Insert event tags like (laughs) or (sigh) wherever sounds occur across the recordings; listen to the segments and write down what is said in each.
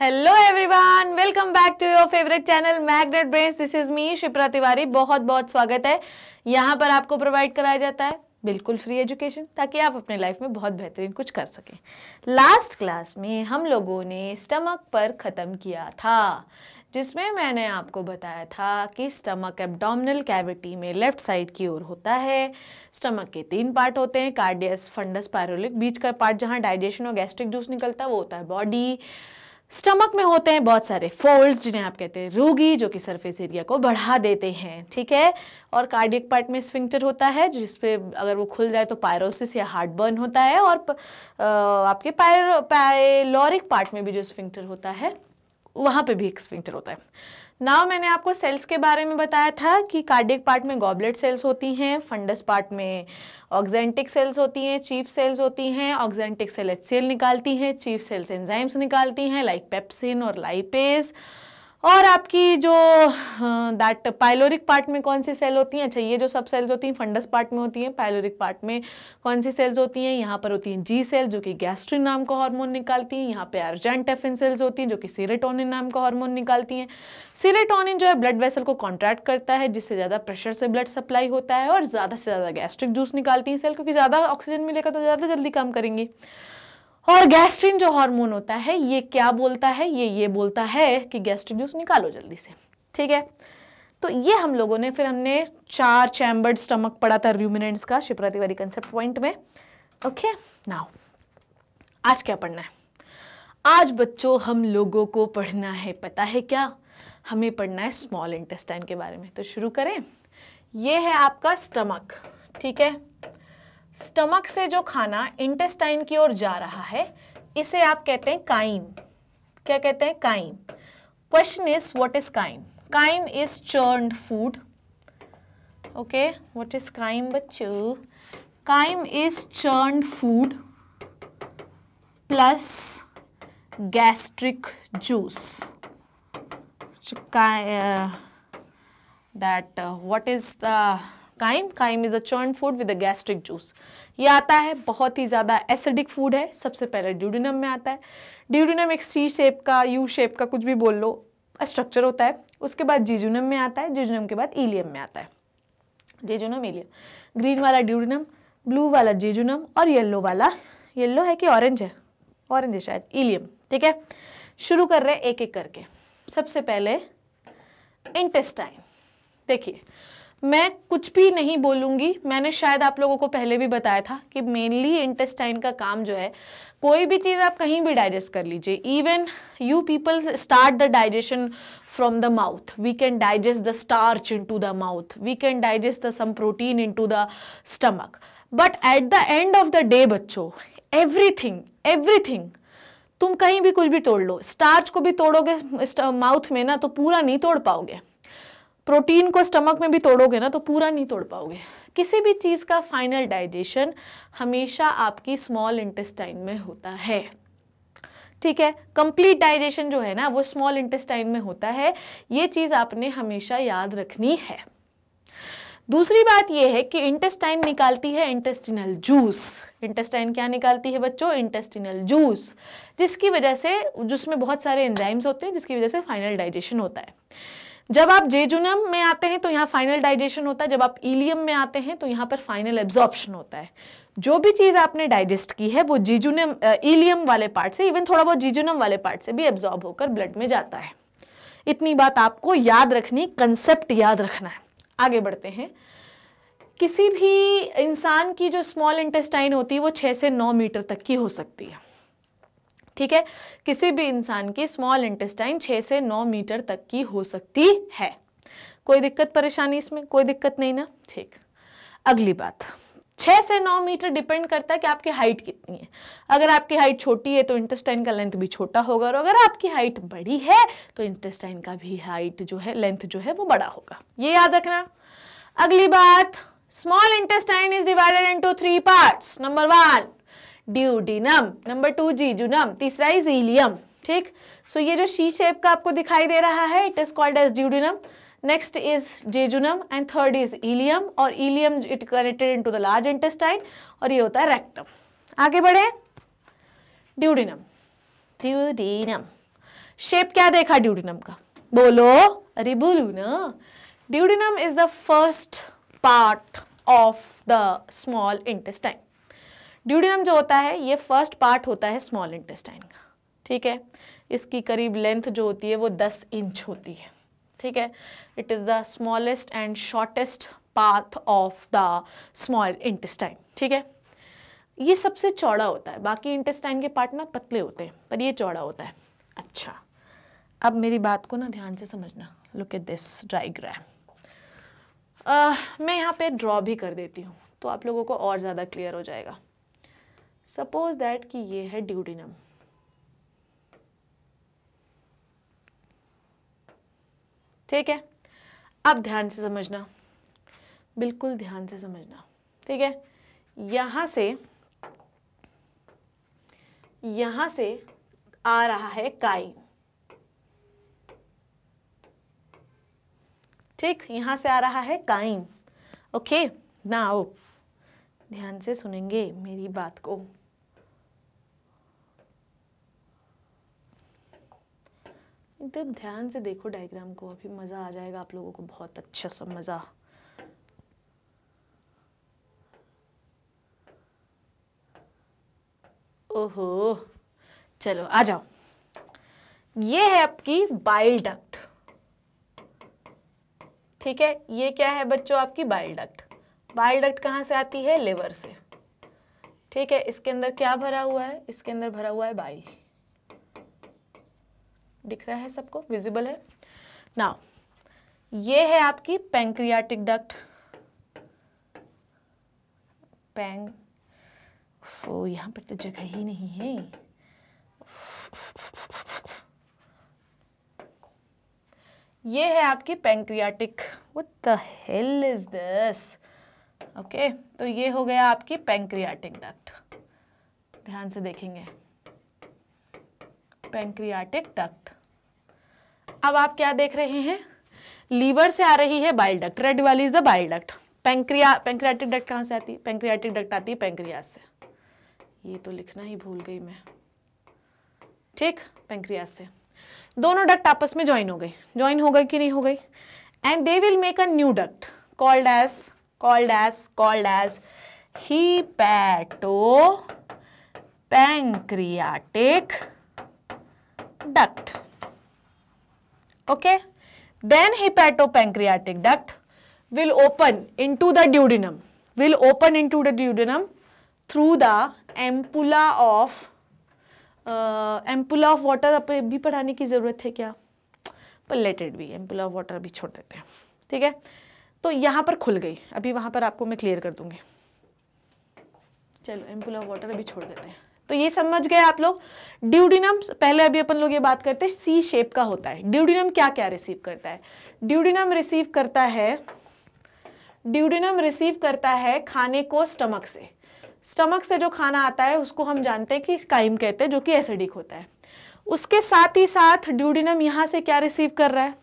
Hello everyone welcome back to your favourite channel magnet brains this is me Shipra Tiwari बहुत बहुत स्वागत है यहाँ पर आपको प्रोवाइड कराया जाता है बिल्कुल फ्री एजुकेशन ताकि आप अपने लाइफ में बहुत बेहतरीन कुछ कर सकें लास्ट क्लास में हम लोगों ने स्टमक पर ख़त्म किया था जिसमें मैंने आपको बताया था कि स्टमक एब्डोमिनल कैविटी में लेफ्ट साइड की ओर होता है स्टमक के तीन पार्ट होते हैं कार्डियस फंडस पायरोलिक बीच का पार्ट जहाँ डाइजेशन और गैस्ट्रिक जूस निकलता है वो होता है बॉडी स्टमक में होते हैं बहुत सारे फोल्ड्स जिन्हें आप कहते हैं रोगी जो कि सरफेस एरिया को बढ़ा देते हैं ठीक है और कार्डियक पार्ट में स्विंक्टर होता है जिसपे अगर वो खुल जाए तो पायरोसिस या हार्ट बर्न होता है और आपके पायर पायलोरिक पार्ट में भी जो स्विंक्टर होता है वहाँ पे भी एक स्विंक्टर होता है नाउ मैंने आपको सेल्स के बारे में बताया था कि कार्डिक पार्ट में गॉबलेट सेल्स होती हैं फंडस पार्ट में ऑक्जेंटिक सेल्स होती हैं चीफ सेल्स होती हैं ऑक्जेंटिक सेल एच निकालती हैं चीफ सेल्स एंजाइम्स निकालती हैं लाइक पेप्सिन और लाइपेज और आपकी जो दैट पायलोरिक पार्ट में कौन सी सेल होती हैं अच्छा ये जो सब सेल्स होती हैं फंडस पार्ट में होती हैं पायलोरिक पार्ट में कौन सी सेल्स होती हैं यहाँ पर होती हैं जी सेल जो कि गैस्ट्रिन नाम का हार्मोन निकालती हैं यहाँ पे अर्जेंटेफिन सेल्स होती हैं जो कि सीरेटोनिन नाम का हार्मोन निकालती हैं सीरेटोनिन जो है ब्लड वेसल को कॉन्ट्रैक्ट करता है जिससे ज़्यादा प्रेशर से ब्लड सप्लाई होता है और ज़्यादा से ज़्यादा गैस्ट्रिक जूस निकालती हैं सेल क्योंकि ज़्यादा ऑक्सीजन मिलेगा तो ज़्यादा जल्दी काम करेंगी और गैस्ट्रिन जो हार्मोन होता है ये क्या बोलता है ये ये बोलता है कि गैस्ट्रिक जूस निकालो जल्दी से ठीक है तो ये हम लोगों ने फिर हमने चार चैम्बर्ड स्टमक पढ़ा था र्यूमिनेंट्स का शिप्रा तिवारी कंसेप्ट पॉइंट में ओके नाउ आज क्या पढ़ना है आज बच्चों हम लोगों को पढ़ना है पता है क्या हमें पढ़ना है स्मॉल इंटेस्टाइन के बारे में तो शुरू करें ये है आपका स्टमक ठीक है स्टमक से जो खाना इंटेस्टाइन की ओर जा रहा है इसे आप कहते हैं काइम क्या कहते हैं chyme question is what is chyme chyme is churned food okay what is chyme बच्चों chyme is churned food plus gastric juice that uh, is the uh, chyme chyme is a churn food with a gastric juice ये आता है बहुत ही ज़्यादा acidic food है सबसे पहले duodenum में आता है ड्यूडिनम एक सी शेप का यू शेप का कुछ भी बोल लो स्ट्रक्चर होता है उसके बाद जीजुनम में आता है जीजुनम के बाद ईलियम में आता है जेजुनम ईलियम ग्रीन वाला ड्यूडिनम ब्लू वाला जेजुनम और येल्लो वाला येल्लो है कि ऑरेंज है ऑरेंज है शायद ईलियम ठीक है शुरू कर रहे हैं एक एक करके सबसे पहले इंटेस्टाइन देखिए मैं कुछ भी नहीं बोलूँगी मैंने शायद आप लोगों को पहले भी बताया था कि मेनली इंटेस्टाइन का काम जो है कोई भी चीज़ आप कहीं भी डाइजेस्ट कर लीजिए even you people start the digestion from the mouth we can digest the starch into the mouth we can digest the some protein into the stomach but at the end of the day बच्चों everything everything तुम कहीं भी कुछ भी तोड़ लो starch को भी तोड़ोगे mouth में ना तो पूरा नहीं तोड़ पाओगे प्रोटीन को स्टमक में भी तोड़ोगे ना तो पूरा नहीं तोड़ पाओगे किसी भी चीज़ का फाइनल डाइजेशन हमेशा आपकी स्मॉल इंटेस्टाइन में होता है ठीक है कंप्लीट डाइजेशन जो है ना वो स्मॉल इंटेस्टाइन में होता है ये चीज़ आपने हमेशा याद रखनी है दूसरी बात यह है कि इंटेस्टाइन निकालती है इंटेस्टिनल जूस इंटेस्टाइन क्या निकालती है बच्चों इंटेस्टिनल जूस जिसकी वजह से जिसमें बहुत सारे एंजाइम्स होते हैं जिसकी वजह से फाइनल डाइजेशन होता है जब आप जेजुनम में आते हैं तो यहाँ फाइनल डाइजेशन होता है जब आप इलियम में आते हैं तो यहाँ पर फाइनल एब्जॉर्प्शन होता है जो भी चीज़ आपने डाइजेस्ट की है वो जीजुनम इलियम वाले पार्ट से इवन थोड़ा बहुत जीजुनम वाले पार्ट से भी एब्जॉर्ब होकर ब्लड में जाता है इतनी बात आपको याद रखनी कंसेप्ट याद रखना है आगे बढ़ते हैं किसी भी इंसान की जो स्मॉल इंटेस्टाइन होती है वो छः से नौ मीटर तक की हो सकती है ठीक है किसी भी इंसान की स्मॉल इंटेस्टाइन 6 से नौ मीटर तक की हो सकती है कोई दिक्कत परेशानी इसमें कोई दिक्कत नहीं ना ठीक अगली बात 6 से नौ मीटर डिपेंड करता है कि आपकी हाइट कितनी है अगर आपकी हाइट छोटी है तो इंटेस्टाइन का लेंथ भी छोटा होगा और अगर आपकी हाइट बड़ी है तो इंटेस्टाइन का भी हाइट जो है लेंथ जो है वो बड़ा होगा ये याद रखना अगली बात small intestine is divided into three part number one duodenum number two jejunum तीसरा इज इलियम ठीक सो so, ये जो शी शेप का आपको दिखाई दे रहा है it is called as duodenum next is jejunum and third is ileum और ileum it connected into the large intestine और ये होता है रेक्टम आगे बढ़े ड्यूडिनम ड्यूडिनम शेप क्या देखा ड्यूडिनम का बोलो अरे बोलू ना duodenum is the first part of the small intestine duodenum जो होता है ये फर्स्ट पार्ट होता है स्मॉल इंटेस्टाइन का ठीक है इसकी करीब लेंथ जो होती है वो दस इंच होती है ठीक है it is the smallest and shortest path of the small intestine ठीक है ये सबसे चौड़ा होता है बाकी इंटेस्टाइन के पार्ट ना पतले होते हैं पर ये चौड़ा होता है अच्छा अब मेरी बात को ना ध्यान से समझना लुक एट दिस डाइग्राम मैं यहाँ पे ड्रॉ भी कर देती हूँ तो आप लोगों को और ज़्यादा क्लियर हो जाएगा सपोज दैट कि ये है ड्यूडिनम ठीक है अब ध्यान से समझना बिल्कुल ध्यान से समझना ठीक है यहां से यहां से आ रहा है काई ठीक यहां से आ रहा है काइन ओके नाउ ध्यान से सुनेंगे मेरी बात को एकदम ध्यान से देखो डायग्राम को अभी मज़ा आ जाएगा आप लोगों को बहुत अच्छा सा मज़ा ओहो चलो आ जाओ ये है आपकी बाइल डक्ट ठीक है ये क्या है बच्चों आपकी बाइल डक्ट बाइल डक्ट कहाँ से आती है लिवर से ठीक है इसके अंदर क्या भरा हुआ है इसके अंदर भरा हुआ है बाइल दिख रहा है सबको विजिबल है नाउ ये है आपकी पैंक्रियाटिक डक्ट पैंग ओ यहाँ पर तो जगह ही नहीं है ये है आपकी pancreatic what the hell is this okay तो ये हो गया आपकी पेंक्रियाटिक डक्ट ध्यान से देखेंगे पेंक्रियाटिक डक्ट अब आप क्या देख रहे हैं लीवर से आ रही है बाइल डक्ट रेड वाली is the bile duct pancreas pancreatic duct कहाँ से आती है पेंक्रियाटिक डक्ट आती है पेंक्रियाज से ये तो लिखना ही भूल गई मैं ठीक पेंक्रियाज से दोनों डक्ट आपस में ज्वाइन हो गए ज्वाइन हो गई कि नहीं हो गई and they will make a new duct called as called as called as hepato pancreatic duct okay then hepato pancreatic duct will open into the duodenum will open into the duodenum through the ampulla of uh, ampulla of water अभी पढ़ाने की ज़रूरत है क्या पर लेटेड भी ampulla of water bhi chhod dete hain theek hai तो यहाँ पर खुल गई अभी वहाँ पर आपको मैं क्लियर कर दूँगी चलो एम्पुल ऑफ वाटर अभी छोड़ देते हैं तो ये समझ गए आप लोग ड्यूडिनम पहले अभी अपन लोग ये बात करते हैं सी शेप का होता है ड्यूडिनम क्या क्या रिसीव करता है ड्यूडिनम रिसीव करता है ड्यूडिनम रिसीव करता है खाने को स्टमक से स्टमक से जो खाना आता है उसको हम जानते हैं कि काइम कहते हैं जो कि एसिडिक होता है उसके साथ ही साथ ड्यूडिनम यहाँ से क्या रिसीव कर रहा है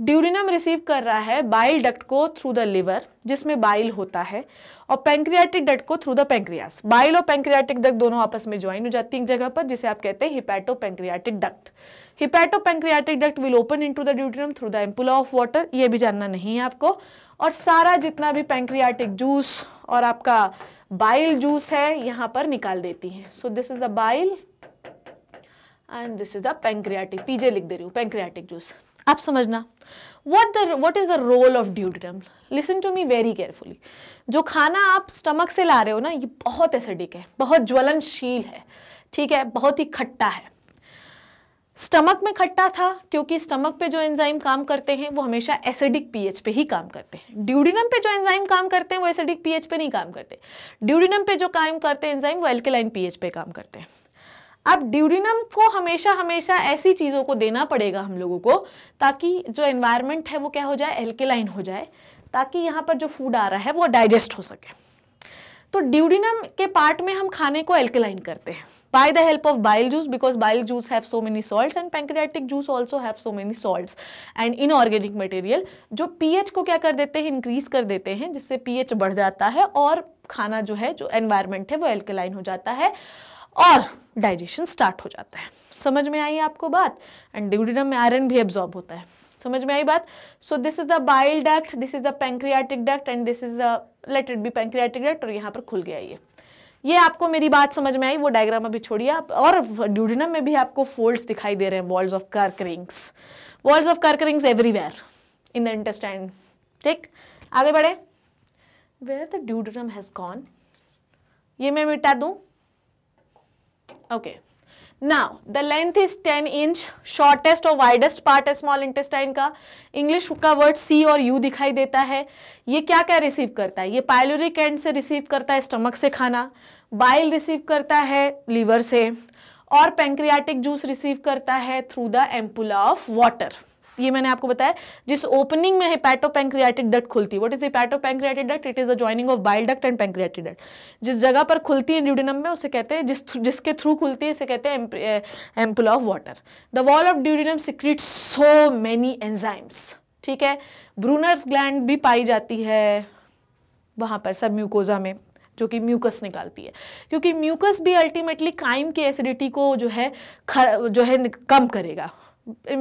ड्यूरिनम रिसीव कर रहा है बाइल डक्ट को थ्रू द लिवर जिसमें बाइल होता है और पेंक्रियाटिक डक्ट को थ्रू द पेंक्रियास बाइल और पेंक्रियाटिक डक्ट दोनों आपस में ज्वाइन हो जाती है एक जगह पर जिसे आप कहते हैं hepatopancreatic duct hepatopancreatic duct will open into the duodenum through the ampulla of Vater ये भी जानना नहीं है आपको और सारा जितना भी पेंक्रियाटिक जूस और आपका बाइल जूस है यहाँ पर निकाल देती है so this is the bile and this is the pancreatic PJ लिख दे रही हूँ पेंक्रियाटिक जूस आप समझना what the what is the role of duodenum listen to me very carefully जो खाना आप स्टमक से ला रहे हो ना ये बहुत एसिडिक है बहुत ज्वलनशील है ठीक है बहुत ही खट्टा है स्टमक में खट्टा था क्योंकि स्टमक पे जो एंजाइम काम करते हैं वो हमेशा एसिडिक पीएच पे ही काम करते हैं ड्यूडिनम पे जो एंजाइम काम करते हैं वो एसिडिक पीएच पे नहीं काम करते ड्यूडिनम पे जो काम करते हैं एंजाइम वो एल्केलाइन पीएच पे काम करते हैं अब ड्यूरिनम को हमेशा हमेशा ऐसी चीज़ों को देना पड़ेगा हम लोगों को ताकि जो एनवायरनमेंट है वो क्या हो जाए एल्केलाइन हो जाए ताकि यहाँ पर जो फूड आ रहा है वो डाइजेस्ट हो सके तो ड्यूरिनम के पार्ट में हम खाने को एल्केलाइन करते हैं by the help of bile juice because bile juice have so many salts and pancreatic juice also have so many salts and inorganic material जो pH को क्या कर देते हैं increase कर देते हैं जिससे pH बढ़ जाता है और खाना जो है जो environment है वो alkaline हो जाता है और डाइजेशन स्टार्ट हो जाता है समझ में आई आपको बात एंड ड्यूडिनम में आयरन भी एब्जॉर्ब होता है समझ में आई बात so this is the bile duct this is the pancreatic duct and this is the let it be pancreatic duct और यहाँ पर खुल गया ये ये आपको मेरी बात समझ में आई वो डायग्राम अभी छोड़िए आप और ड्यूडिनम में भी आपको फोल्ड्स दिखाई दे रहे हैं walls of Kerckrings walls of Kerckrings everywhere in the intestine ठीक आगे बढ़े where the duodenum has gone ये मैं मिटा दूँ okay now the length is 10 inch shortest और वाइडेस्ट पार्ट है स्मॉल इंटेस्टाइन का इंग्लिश का वर्ड सी और यू दिखाई देता है ये क्या क्या रिसीव करता है ये पायलोरिक एंड से रिसीव करता है स्टमक से खाना बाइल रिसीव करता है लीवर से और पेंक्रियाटिक जूस रिसीव करता है through the ampulla of Vater ये मैंने आपको बताया जिस ओपनिंग में पैंक्रियाटिक डट खुलती है what is हेपेटोपेंक्रियाटिक dot it is a joining of bile duct and pancreatic डट जिस जगह पर खुलती है ड्यूडिनम में उसे कहते हैं जिस जिसके थ्रू खुलती है उसे कहते हैं ampulla of Vater the wall of duodenum secrete so many enzymes ठीक है ब्रूनर्स ग्लैंड भी पाई जाती है वहाँ पर सब म्यूकोजा में जो कि म्यूकस निकालती है क्योंकि म्यूकस भी अल्टीमेटली काइम की एसिडिटी को जो है जो है कम करेगा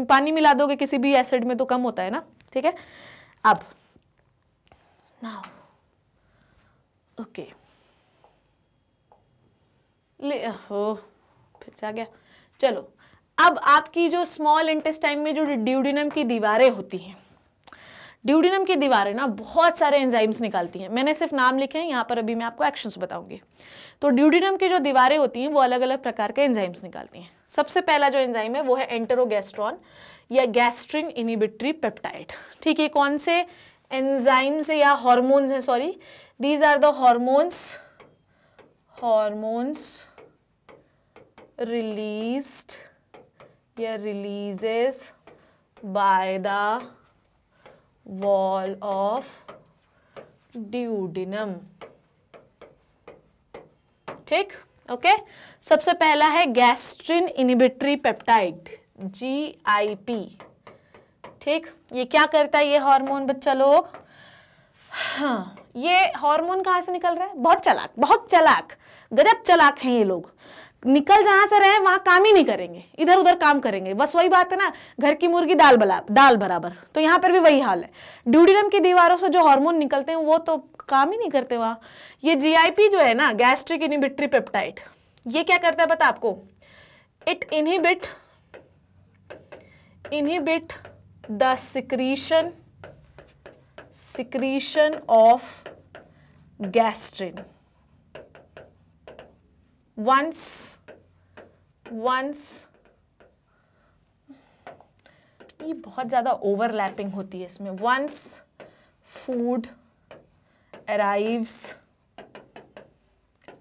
पानी मिला दोगे किसी भी एसिड में तो कम होता है ना ठीक है अब नाउ ओके ले हो फिर से आ गया चलो अब आपकी जो स्मॉल इंटेस्टाइन में जो ड्यूडिनम की दीवारें होती हैं ड्यूडिनम की दीवारें ना बहुत सारे एंजाइम्स निकालती हैं मैंने सिर्फ नाम लिखे हैं यहाँ पर अभी मैं आपको एक्शंस बताऊंगी तो ड्यूडिनम की जो दीवारें होती हैं वो अलग अलग प्रकार के एंजाइम्स निकालती हैं सबसे पहला जो एंजाइम है वो है एंटरोगेस्ट्रॉन या गैस्ट्रिन इनिबिट्री पेप्टाइड ठीक है कौन से एंजाइम्स या हॉर्मोन्स हैं sorry these are the hormones hormones release या releases by the wall of duodenum ठीक ओके सबसे पहला है gastrin inhibitory peptide G I P ठीक ये क्या करता है ये हार्मोन बच्चा लोग हाँ ये हार्मोन कहाँ से निकल रहा है बहुत चलाक बहुत चलाक गजब चलाक हैं ये लोग निकल जहां से रहे वहां काम ही नहीं करेंगे इधर उधर काम करेंगे बस वही बात है ना घर की मुर्गी दाल बला दाल बराबर तो यहाँ पर भी वही हाल है ड्यूडिनम की दीवारों से जो हार्मोन निकलते हैं वो तो काम ही नहीं करते वहां ये जीआईपी जो है ना गैस्ट्रिक इनिबिट्री पेप्टाइड ये क्या करता है पता आपको it inhibit inhibit the secretion secretion of gastrin once once ये बहुत ज़्यादा ओवरलैपिंग होती है इसमें once food arrives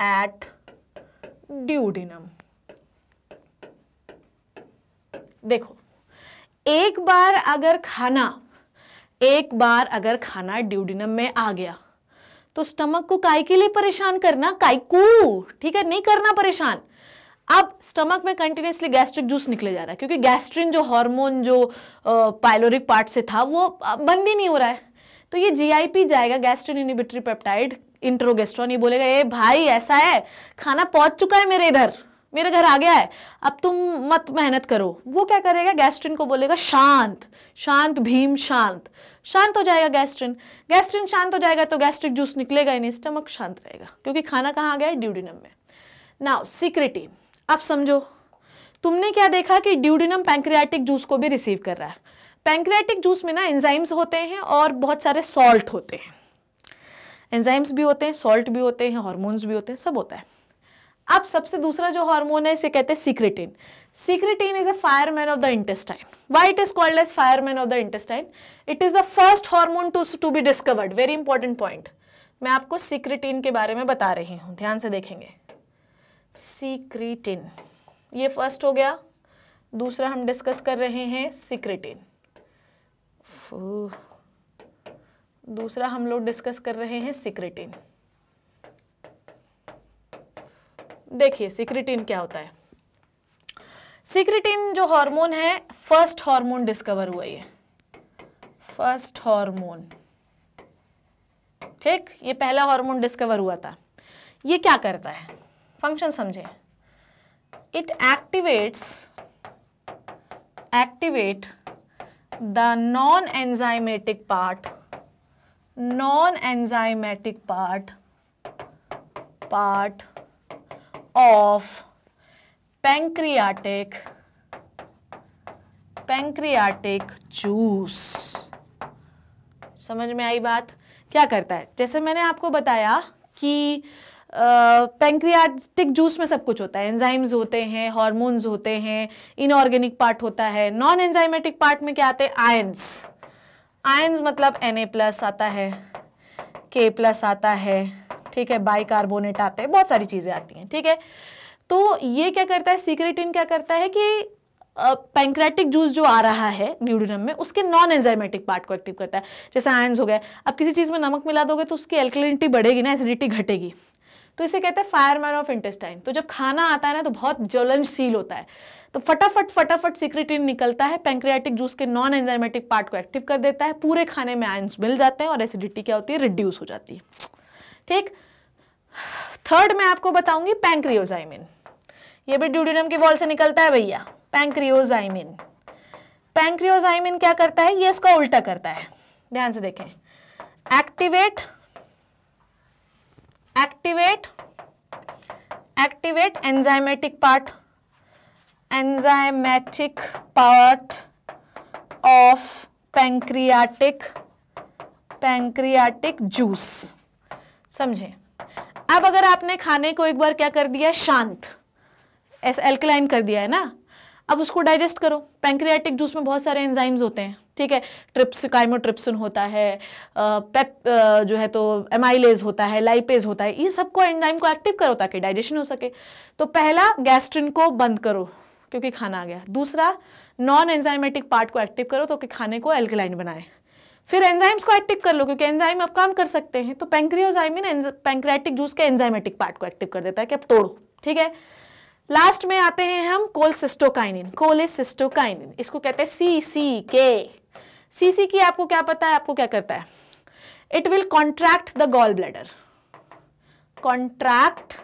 at duodenum देखो एक बार अगर खाना एक बार अगर खाना ड्यूडिनम में आ गया तो स्टमक को काय के लिए परेशान करना कायकू ठीक है नहीं करना परेशान अब स्टमक में कंटिन्यूसली गैस्ट्रिक जूस निकले जा रहा है क्योंकि गैस्ट्रिन जो हार्मोन जो पायलोरिक पार्ट से था वो बंद ही नहीं हो रहा है तो ये जीआईपी जाएगा गैस्ट्रिन इनिबिटरी पेप्टाइड इंट्रोगेस्ट्रॉन ये बोलेगा ए भाई ऐसा है खाना पहुंच चुका है मेरे इधर मेरे घर आ गया है अब तुम मत मेहनत करो वो क्या करेगा गैस्ट्रिन को बोलेगा शांत शांत भीम शांत शांत हो जाएगा गैस्ट्रिन गैस्ट्रिन शांत हो जाएगा तो गैस्ट्रिक जूस निकलेगा इन स्टमक शांत रहेगा क्योंकि खाना कहाँ गया है ड्यूडिनम में नाउ सीक्रेटिन आप समझो तुमने क्या देखा कि ड्यूडिनम पैंक्रियाटिक जूस को भी रिसीव कर रहा है पैंक्रियाटिक जूस में ना एंजाइम्स होते हैं और बहुत सारे सॉल्ट होते हैं एंजाइम्स भी होते हैं सॉल्ट भी होते हैं हॉर्मोन्स भी होते हैं सब होता है अब सबसे दूसरा जो हार्मोन है इसे कहते हैं secretin secretin is a fireman of the intestine why it is called as fireman of the intestine it is the first hormone to to be discovered very important point मैं आपको सीक्रेटिन के बारे में बता रही हूं ध्यान से देखेंगे सीक्रेटिन ये फर्स्ट हो गया दूसरा हम डिस्कस कर रहे हैं सीक्रेटिन दूसरा हम लोग डिस्कस कर रहे हैं सीक्रेटिन देखिए सिक्रिटिन क्या होता है सिक्रिटिन जो हार्मोन है फर्स्ट हार्मोन डिस्कवर हुआ ये फर्स्ट हार्मोन ठीक ये पहला हार्मोन डिस्कवर हुआ था ये क्या करता है फंक्शन समझे it activates activate the non enzymatic part non enzymatic part part of pancreatic pancreatic juice समझ में आई बात क्या करता है जैसे मैंने आपको बताया कि पेंक्रियाटिक uh, जूस में सब कुछ होता है एंजाइम्स होते हैं हॉर्मोन्स होते हैं इनऑर्गेनिक पार्ट होता है नॉन एंजाइमेटिक पार्ट में क्या आते हैं आयन्स आयन्स मतलब Na+ प्लस आता है के प्लस आता है ठीक है बाइकार्बोनेट आता है बहुत सारी चीज़ें आती हैं ठीक है तो ये क्या करता है सीक्रेटिन क्या करता है कि uh, जूस जो आ रहा है ड्यूडिनम में उसके नॉन एंजाइमेटिक पार्ट को एक्टिव करता है जैसे आयन्स हो गए अब किसी चीज़ में नमक मिला दोगे तो उसकी एल्कलिनिटी बढ़ेगी ना एसिडिटी घटेगी तो इसे कहते हैं फायरमैन ऑफ इंटेस्टाइन तो जब खाना आता है ना तो बहुत ज्वलनशील होता है तो फटाफट फटाफट सीक्रेटिन निकलता है पैंक्रियाटिक जूस के नॉन एंजाइमेटिक पार्ट को एक्टिव कर देता है पूरे खाने में आयन्स मिल जाते हैं और एसिडिटी क्या होती है रिड्यूस हो जाती है ठीक थर्ड मैं आपको बताऊंगी पैंक्रियोजाइमिन ये भी ड्यूडिनम की वॉल से निकलता है भैया पैंक्रियोजाइमिन पैंक्रियोजाइमिन क्या करता है ये इसको उल्टा करता है ध्यान से देखें activate activate activate enzymatic part enzymatic part of pancreatic pancreatic juice समझे अब अगर आपने खाने को एक बार क्या कर दिया शांत ऐसा एल्कलाइन कर दिया है ना अब उसको डाइजेस्ट करो पैंक्रियाटिक जूस में बहुत सारे एंजाइम्स होते हैं ठीक है ट्रिप्स काइमोट्रिप्सिन होता है पेप जो है तो एमाइलेज होता है लाइपेज होता है ये सबको एंजाइम को एक्टिव करो ताकि डाइजेशन हो सके तो पहला गैस्ट्रिन को बंद करो क्योंकि खाना आ गया दूसरा नॉन एंजाइमेटिक पार्ट को एक्टिव करो तो कि खाने को एल्कलाइन बनाएं फिर एंजाइम्स को एक्टिव कर लो क्योंकि एंजाइम अब काम कर सकते हैं तो पेंक्रियोजाइमिन पेंक्रेटिक जूस के एंजाइमेटिक पार्ट को एक्टिव कर देता है कि अब तोड़ो ठीक है लास्ट में आते हैं हम कोलसिस्टोकाइनिन कोलेसिस्टोकाइनिन इसको कहते हैं सी सी के सी सी की आपको क्या पता है आपको क्या करता है it will contract the gall bladder contract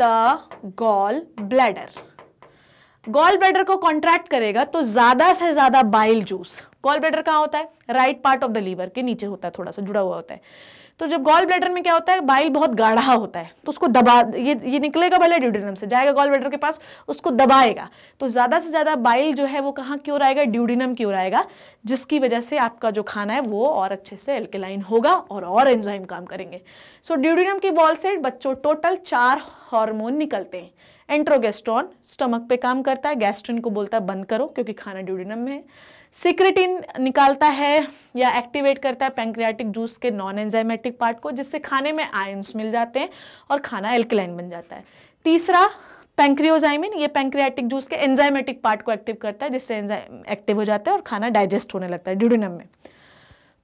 the gall bladder gall bladder को कॉन्ट्रैक्ट करेगा तो ज्यादा से ज्यादा बाइल जूस गॉल ब्लेडर कहाँ होता है right part of the liver के नीचे होता है थोड़ा सा जुड़ा हुआ होता है तो जब गॉल ब्लेडर में क्या होता है बाइल बहुत गाढ़ा होता है तो उसको दबा ये ये निकलेगा भले ड्यूडिनम से जाएगा गॉल ब्लेडर के पास उसको दबाएगा तो ज़्यादा से ज़्यादा बाइल जो है वो कहाँ की ओर आएगा ड्यूडिनम की ओर आएगा जिसकी वजह से आपका जो खाना है वो और अच्छे से एल्केलाइन होगा और और एंजाइम काम करेंगे सो ड्यूडिनम की बॉल से बच्चों टोटल चार हॉर्मोन निकलते हैं एंट्रोगेस्ट्रॉन स्टमक पे काम करता है गैस्ट्रिन को बोलता है बंद करो क्योंकि खाना ड्यूडिनम में है सिक्रेटिन निकालता है या एक्टिवेट करता है पैंक्रियाटिक जूस के नॉन एंजाइमेटिक पार्ट को जिससे खाने में आयन्स मिल जाते हैं और खाना एल्कलाइन बन जाता है तीसरा पैंक्रियोजाइमिन ये पैंक्रियाटिक जूस के एंजाइमेटिक पार्ट को एक्टिव करता है जिससे एंजाइम एक्टिव हो जाता है और खाना डाइजेस्ट होने लगता है ड्यूडिनम में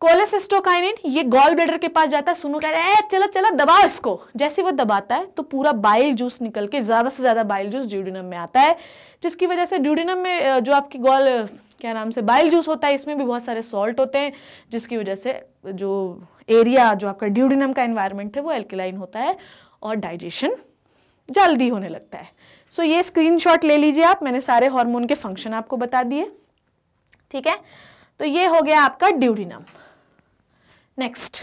कोलेसिस्टोकाइनिन ये गॉल ब्लेडर के पास जाता है सुनो कह रहा है चलो चलो दबाओ इसको जैसे वो दबाता है तो पूरा बाइल जूस निकल के ज़्यादा से ज़्यादा बाइल जूस ड्यूडिनम में आता है जिसकी वजह से ड्यूडिनम में जो आपकी गॉल क्या नाम से बाइल जूस होता है इसमें भी बहुत सारे सॉल्ट होते हैं जिसकी वजह से जो एरिया जो आपका ड्यूडिनम का इन्वायरमेंट है वो एल्केलाइन होता है और डाइजेशन जल्दी होने लगता है सो ये ये शॉट ले लीजिए आप मैंने सारे हॉर्मोन के फंक्शन आपको बता दिए ठीक है तो ये हो गया आपका ड्यूडिनम नेक्स्ट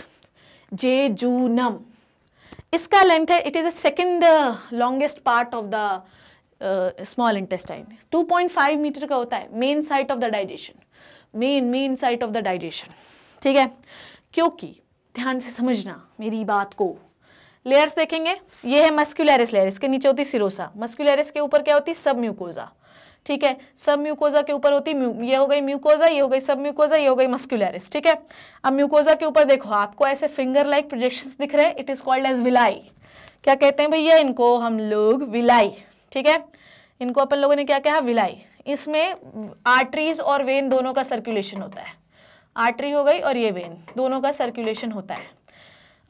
जे जूनम इसका लेंथ है it is a second longest part of the small intestine 2.5 metre का होता है main site of the digestion main main site of the digestion ठीक है क्योंकि ध्यान से समझना मेरी बात को लेयर्स देखेंगे ये है मस्क्यूलरिस लेयर इसके नीचे होती सिरोसा मस्क्यूलरिस के ऊपर क्या होती सब म्यूकोजा ठीक है सब म्यूकोजा के ऊपर होती ये हो गई म्यूकोजा ये हो गई सब म्यूकोजा ये हो गई मस्क्यूलरिस ठीक है अब म्यूकोजा के ऊपर देखो आपको ऐसे फिंगर लाइक प्रोजेक्शन दिख रहे हैं it is called as villi क्या कहते हैं भैया इनको हम लोग विलाई ठीक है इनको अपन लोगों ने क्या कहा विलाई इसमें आर्टरीज और वेन दोनों का सर्कुलेशन होता है आर्टरी हो गई और ये वेन दोनों का सर्कुलेशन होता है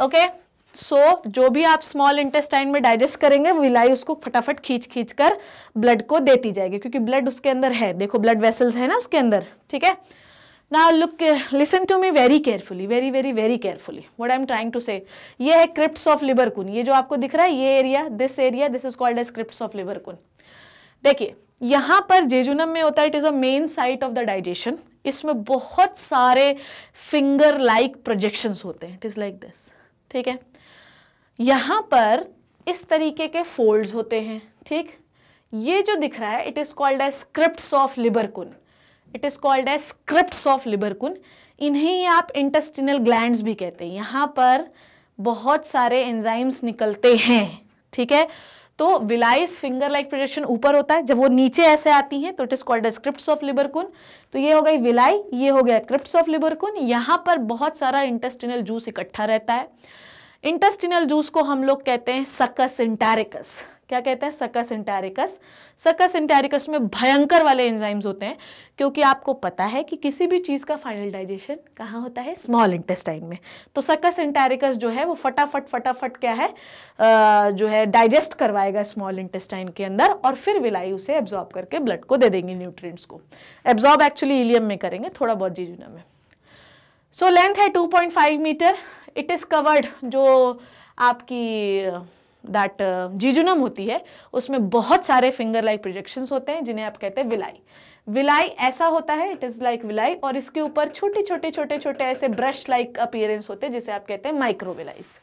ओके okay? सो so, जो भी आप स्मॉल इंटेस्टाइन में डाइजेस्ट करेंगे विलाई उसको फटाफट खींच खींच कर ब्लड को देती जाएगी क्योंकि ब्लड उसके अंदर है देखो ब्लड वेसल्स है ना उसके अंदर ठीक है ना look listen to me very carefully very very very carefully what I am trying to say ये है क्रिप्ट ऑफ लिबरकुन ये जो आपको दिख रहा है ये area this area this is called as crypt of Lieberkuhn देखिए यहाँ पर जेजुनम में होता है it is a main site of the digestion इसमें बहुत सारे फिंगर लाइक प्रोजेक्शंस होते हैं इट इज़ लाइक दिस ठीक है यहाँ पर इस तरीके के फोल्ड्स होते हैं ठीक ये जो दिख रहा है it is called a script of Lieberkuhn it is called a script of Lieberkuhn इन्हें आप इंटेस्टिनल ग्लैंड्स भी कहते हैं यहाँ पर बहुत सारे एंजाइम्स निकलते हैं ठीक है तो विलाइस फिंगर लाइक प्रोजेक्शन ऊपर होता है जब वो नीचे ऐसे आती हैं तो it is called script of Lieberkuhn तो ये हो गई विलाई ये हो गया क्रिप्ट ऑफ लिबरकुन यहाँ पर बहुत सारा इंटेस्टिनल जूस इकट्ठा रहता है इंटेस्टिनल जूस को हम लोग कहते हैं सकस इंटेरिकस क्या कहते हैं सकस इंटेरिकस सकस इंटेरिकस में भयंकर वाले एंजाइम्स होते हैं क्योंकि आपको पता है कि किसी भी चीज़ का फाइनल डाइजेशन कहाँ होता है स्मॉल इंटेस्टाइन में तो सकस इंटेरिकस जो है वो फटाफट फटाफट क्या है आ, जो है डाइजेस्ट करवाएगा स्मॉल इंटेस्टाइन के अंदर और फिर विलाई उसे एब्जॉर्ब करके ब्लड को दे देंगे न्यूट्रिएंट्स को एब्जॉर्ब एक्चुअली इलियम में करेंगे थोड़ा बहुत जीजुना में सो लेंथ है 2.5 मीटर इट इज़ कवर्ड जो आपकी दैट uh, जीजुनम uh, होती है उसमें बहुत सारे फिंगर लाइक प्रोजेक्शंस होते हैं जिन्हें आप कहते हैं विलाई विलाई ऐसा होता है इट इज़ लाइक विलाई और इसके ऊपर छोटे छोटे छोटे छोटे ऐसे ब्रश लाइक अपियरेंस होते हैं जिसे आप कहते हैं माइक्रोविलाइज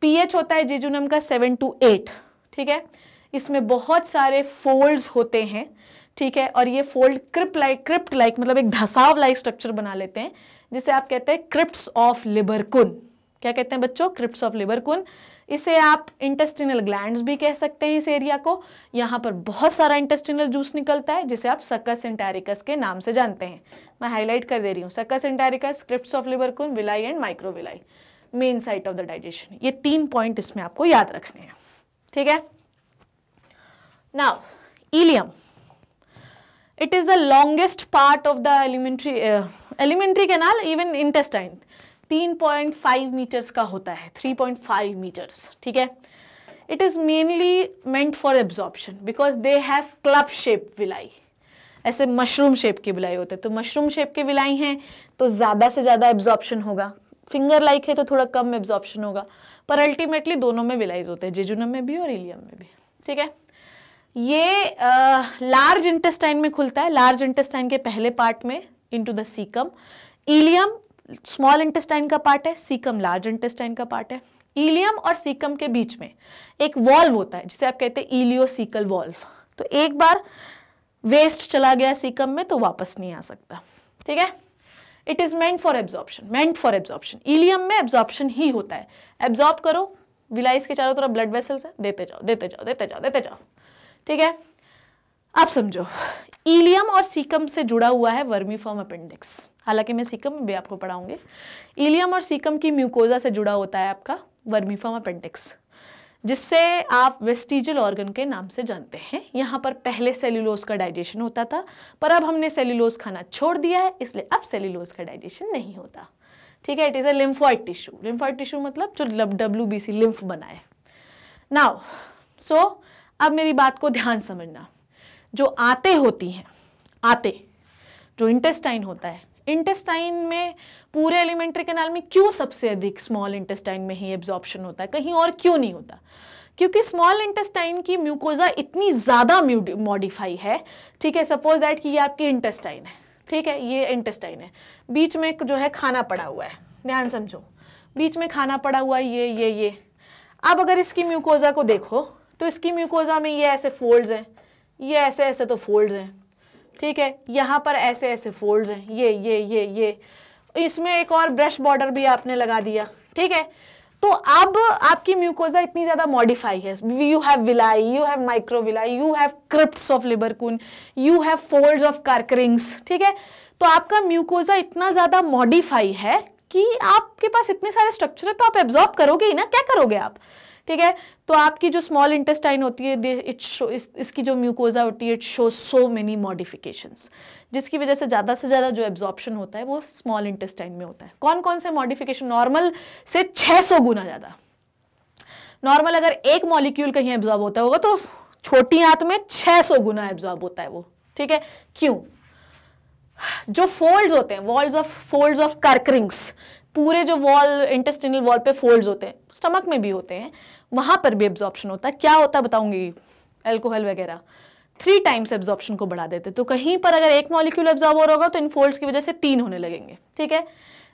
पी होता है जीजुनम का सेवन टू एट ठीक है इसमें बहुत सारे फोल्ड्स होते हैं ठीक है और ये fold crypt like crypt like मतलब एक धसाव लाइक स्ट्रक्चर बना लेते हैं जिसे आप कहते हैं क्रिप्ट ऑफ लिबरकुन क्या कहते हैं बच्चों क्रिप्ट ऑफ लिबरकुन इसे आप इंटेस्टिनल ग्लैंड्स भी कह सकते हैं इस एरिया को यहाँ पर बहुत सारा इंटेस्टिनल जूस निकलता है जिसे आप सकस इंटेरिकस के नाम से जानते हैं मैं हाईलाइट कर दे रही हूँ succus entericus crypt of Lieberkuhn villi and microvilli main site of the digestion ये तीन पॉइंट इसमें आपको याद रखने हैं ठीक है now ileum it is the longest part of the alimentary alimentary canal even intestine 3.5 metres का होता है 3.5 मीटर्स ठीक है it is mainly meant for absorption because they have club shape villi ऐसे मशरूम शेप के विलाई होते हैं तो मशरूम शेप के विलाई हैं तो ज़्यादा से ज़्यादा एब्जॉर्प्शन होगा फिंगर लाइक -like है तो थोड़ा कम एब्जॉर्प्शन होगा पर अल्टीमेटली दोनों में विलाइज होते हैं जेजुनम में भी और इलियम में भी ठीक है ये लार्ज लार्ज इंटेस्टाइन में खुलता है लार्ज इंटेस्टाइन के पहले पार्ट में into the caecum ileum small intestine का पार्ट है सीकम लार्ज इंटेस्टाइन का पार्ट है ईलियम और सीकम के बीच में एक वॉल्व होता है जिसे आप कहते हैं ईलियोसीकल वॉल्व तो एक बार वेस्ट चला गया सीकम में तो वापस नहीं आ सकता ठीक है it is meant for absorption meant for absorption ileum में एब्जॉर्प्शन ही होता है एब्जॉर्ब करो विलाइस के चारों तरफ ब्लड वेसल्स है देते जाओ देते जाओ देते जाओ देते जाओ ठीक है आप समझो ईलियम और सीकम से जुड़ा हुआ है फॉर्म अपेंडिक्स हालांकि मैं सीकम में भी आपको पढ़ाऊंगी इलियम और सीकम की म्यूकोजा से जुड़ा होता है आपका वर्मीफम अपेंडिक्स जिससे आप वेस्टिजल ऑर्गन के नाम से जानते हैं यहाँ पर पहले सेल्यूलोज का डाइजेशन होता था पर अब हमने सेल्यूलोज खाना छोड़ दिया है इसलिए अब सेल्यूलोज का डाइजेशन नहीं होता ठीक है it is a lymphoid tissue lymphoid tissue मतलब जो डब्ल्यू बी सी लिम्फ बनाए नाउ सो अब मेरी बात को ध्यान समझना जो आते होती हैं आते जो इंटेस्टाइन होता है इंटेस्टाइन में पूरे एलिमेंट्री कैनाल में क्यों सबसे अधिक स्मॉल इंटेस्टाइन में ही एब्जॉर्प्शन होता है कहीं और क्यों नहीं होता क्योंकि स्मॉल इंटेस्टाइन की म्यूकोजा इतनी ज़्यादा मॉडिफाई है ठीक है सपोज दैट कि ये आपकी इंटेस्टाइन है ठीक है ये इंटेस्टाइन है बीच में जो है खाना पड़ा हुआ है ध्यान समझो बीच में खाना पड़ा हुआ है ये ये ये अब अगर इसकी म्यूकोजा को देखो तो इसकी म्यूकोजा में ये ऐसे फोल्ड्स हैं ये ऐसे ऐसे तो फोल्ड्स हैं ठीक है यहाँ पर ऐसे ऐसे फोल्ड्स हैं ये ये ये ये इसमें एक और ब्रश बॉर्डर भी आपने लगा दिया ठीक है तो अब आपकी म्यूकोजा इतनी ज़्यादा मॉडिफाई है you have villi you have micro villi you have crypts of Lieberkuhn you have folds of Kerckrings ठीक है तो आपका म्यूकोजा इतना ज़्यादा मॉडिफाई है कि आपके पास इतने सारे स्ट्रक्चर है तो आप एब्जॉर्ब करोगे ही ना क्या करोगे आप ठीक है तो आपकी जो स्मॉल इंटेस्टाइन होती है इट शो इस, इसकी जो म्यूकोजा होती है it show so many modifications जिसकी वजह से ज़्यादा से ज़्यादा जो एब्जॉर्प्शन होता है वो स्मॉल इंटेस्टाइन में होता है कौन कौन से मॉडिफिकेशन नॉर्मल से 600 गुना ज़्यादा नॉर्मल अगर एक मॉलिक्यूल कहीं एब्जॉर्ब होता होगा तो छोटी आंत में 600 गुना एब्जॉर्ब होता है वो ठीक है क्यों जो फोल्ड्स होते हैं walls of folds of Kerckrings पूरे जो वॉल इंटेस्टिनल वॉल पे फोल्ड्स होते हैं स्टमक में भी होते हैं वहाँ पर भी एब्जॉर्प्शन होता है क्या होता है बताऊँगी एल्कोहल वगैरह थ्री टाइम्स एब्जॉर्प्शन को बढ़ा देते तो कहीं पर अगर एक मॉलिक्यूल एब्जॉर्ब हो रहा होगा तो इन फोल्ड्स की वजह से तीन होने लगेंगे ठीक है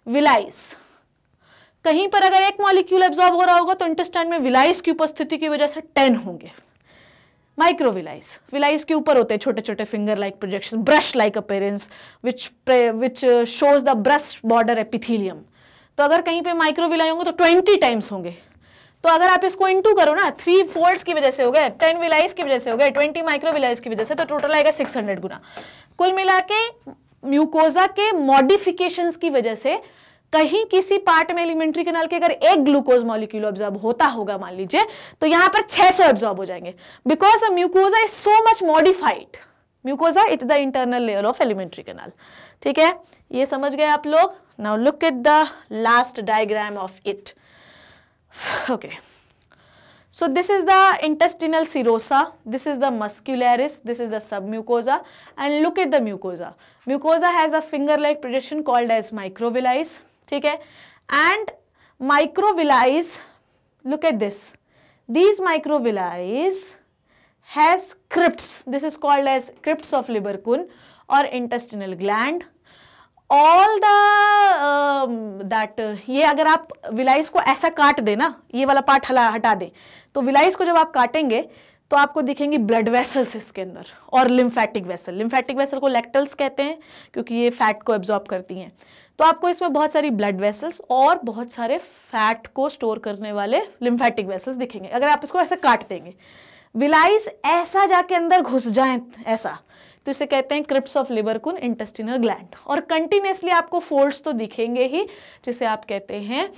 विलाइस कहीं पर अगर एक मॉलिक्यूल एब्जॉर्ब हो रहा होगा तो इंटेस्टाइन में विलाइस की उपस्थिति की वजह से टेन होंगे माइक्रोविलाइस विलाइस के ऊपर होते हैं छोटे छोटे finger like projection brush like appearance which which shows the brush border epithelium तो अगर कहीं पे माइक्रोविलाई होंगे तो ट्वेंटी टाइम्स होंगे तो अगर आप इसको इंटू करो ना थ्री फोल्ड्स की वजह से हो गए टेन विलाइज की वजह से हो गए ट्वेंटी माइक्रो विलाइज की वजह से तो टोटल आएगा सिक्स हंड्रेड गुना कुल मिला के म्यूकोजा के मॉडिफिकेशन की वजह से कहीं किसी पार्ट में एलिमेंट्री कनाल के अगर एक ग्लूकोज मॉलिक्यूल ऑब्जॉर्ब होता होगा मान लीजिए तो यहां पर 600 ऑब्जॉर्ब हो जाएंगे because mucosa is so much modified mucosa it the internal layer of alimentary canal ठीक है ये समझ गए आप लोग now look at the last diagram of it (laughs) Okay. So this is the intestinal serosa, this is the muscularis, this is the submucosa and look at the mucosa. Mucosa has a finger-like projection called as microvilli, okay? And microvilli, look at this. These microvilli has crypts, this is called as crypts of Leberkuhn or intestinal gland all the that ये अगर आप विलाइस को ऐसा काट दे ना ये वाला part हला हटा दे तो विलाइस को जब आप काटेंगे तो आपको दिखेंगी ब्लड वेसल्स इसके अंदर और लिम्फेटिक वेसल लिम्फेटिक वेसल को लेक्टल्स कहते हैं क्योंकि ये फैट को एब्जॉर्ब करती हैं तो आपको इसमें बहुत सारी ब्लड वेसल्स और बहुत सारे फैट को स्टोर करने वाले लिम्फेटिक वेसल्स दिखेंगे अगर आप इसको ऐसा काट देंगे विलाइस ऐसा जाके अंदर घुस जाए ऐसा तो इसे कहते हैं क्रिप्स ऑफ कुन इंटेस्टिनल ग्लैंड और कंटिन्यूसली आपको फोल्ड्स तो दिखेंगे ही जिसे आप कहते हैं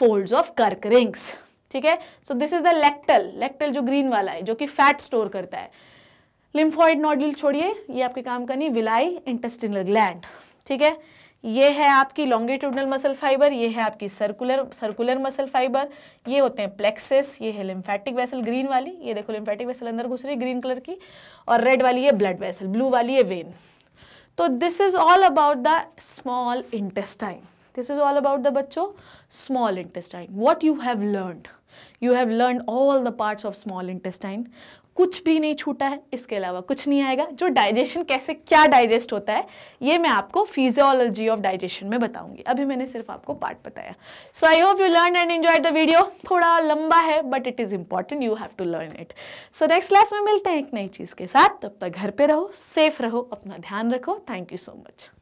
फोल्ड्स ऑफ कर्क रिंग्स ठीक है so this is the lacteal lacteal जो ग्रीन वाला है जो कि फैट स्टोर करता है लिम्फॉइड नॉड्यूल छोड़िए ये आपके काम का नहीं विलाई इंटेस्टिनल ग्लैंड ठीक है ये है आपकी लॉन्गिट्यूडनल मसल फाइबर ये है आपकी सर्कुलर सर्कुलर मसल फाइबर ये होते हैं प्लेक्सेस ये है लिम्फेटिक वेसल ग्रीन वाली ये देखो लिम्फेटिक वेसल अंदर घुस रही है ग्रीन कलर की और रेड वाली है ब्लड वेसल ब्लू वाली है वेन तो this is all about the small intestine this is all about the बच्चों small intestine what you have learn you have learn all the parts of small intestine कुछ भी नहीं छूटा है इसके अलावा कुछ नहीं आएगा जो डाइजेशन कैसे क्या डाइजेस्ट होता है ये मैं आपको फिजियोलॉजी ऑफ डाइजेशन में बताऊंगी अभी मैंने सिर्फ आपको पार्ट बताया so I hope you learn and enjoy the video थोड़ा लंबा है but it is important you have to learn it so next class में मिलते हैं एक नई चीज़ के साथ तब तक घर पर रहो सेफ रहो अपना ध्यान रखो थैंक यू सो मच